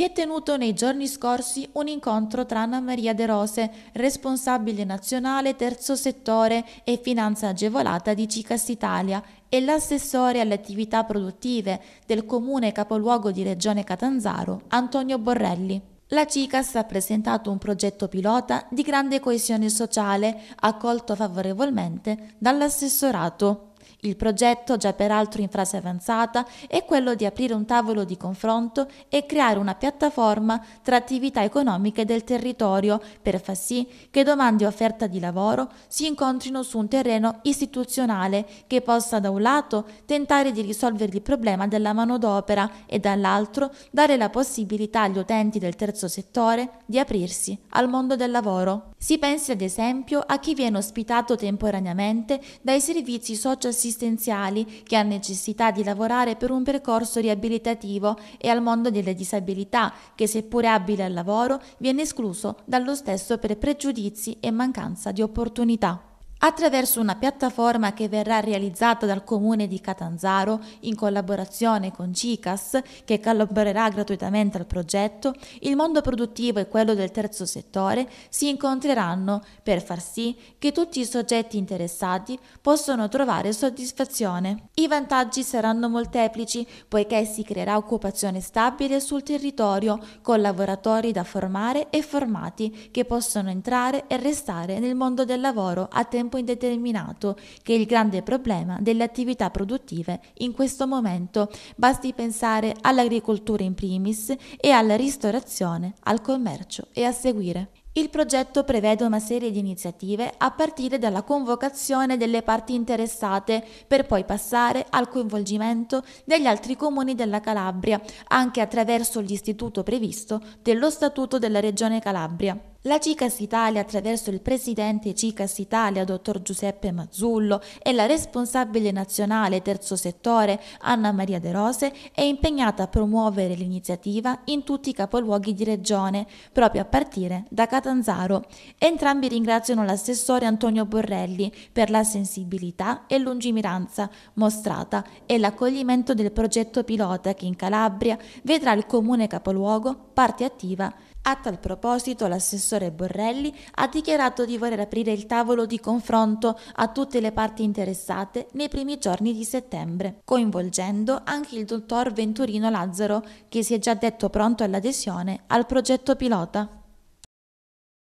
si è tenuto nei giorni scorsi un incontro tra Anna Maria De Rose, responsabile nazionale terzo settore e finanza agevolata di Cicas Italia, e l'assessore alle attività produttive del comune capoluogo di Regione Catanzaro, Antonio Borrelli. La CICAS ha presentato un progetto pilota di grande coesione sociale, accolto favorevolmente dall'assessorato. Il progetto, già peraltro in fase avanzata, è quello di aprire un tavolo di confronto e creare una piattaforma tra attività economiche del territorio per far sì che domande e offerta di lavoro si incontrino su un terreno istituzionale che possa da un lato tentare di risolvere il problema della manodopera e dall'altro dare la possibilità agli utenti del terzo settore di aprirsi al mondo del lavoro. Si pensi ad esempio a chi viene ospitato temporaneamente dai servizi socioassistenziali che ha necessità di lavorare per un percorso riabilitativo e al mondo delle disabilità che seppure abile al lavoro viene escluso dallo stesso per pregiudizi e mancanza di opportunità attraverso una piattaforma che verrà realizzata dal comune di Catanzaro in collaborazione con CICAS, che collaborerà gratuitamente al progetto, il mondo produttivo e quello del terzo settore si incontreranno per far sì che tutti i soggetti interessati possano trovare soddisfazione. I vantaggi saranno molteplici poiché si creerà occupazione stabile sul territorio con lavoratori da formare e formati che possono entrare e restare nel mondo del lavoro a tempo tempo indeterminato, che è il grande problema delle attività produttive in questo momento. Basti pensare all'agricoltura in primis e alla ristorazione, al commercio e a seguire. Il progetto prevede una serie di iniziative a partire dalla convocazione delle parti interessate per poi passare al coinvolgimento degli altri comuni della Calabria, anche attraverso l'istituto previsto dello Statuto della Regione Calabria. La CICAS Italia, attraverso il presidente CICAS Italia, dottor Giuseppe Mazzullo, e la responsabile nazionale terzo settore, Anna Maria De Rose, è impegnata a promuovere l'iniziativa in tutti i capoluoghi di regione, proprio a partire da Catanzaro. Entrambi ringraziano l'assessore Antonio Borrelli per la sensibilità e lungimiranza mostrata e l'accoglimento del progetto pilota che in Calabria vedrà il comune capoluogo parte attiva a tal proposito l'assessore Borrelli ha dichiarato di voler aprire il tavolo di confronto a tutte le parti interessate nei primi giorni di settembre, coinvolgendo anche il dottor Venturino Lazzaro che si è già detto pronto all'adesione al progetto pilota.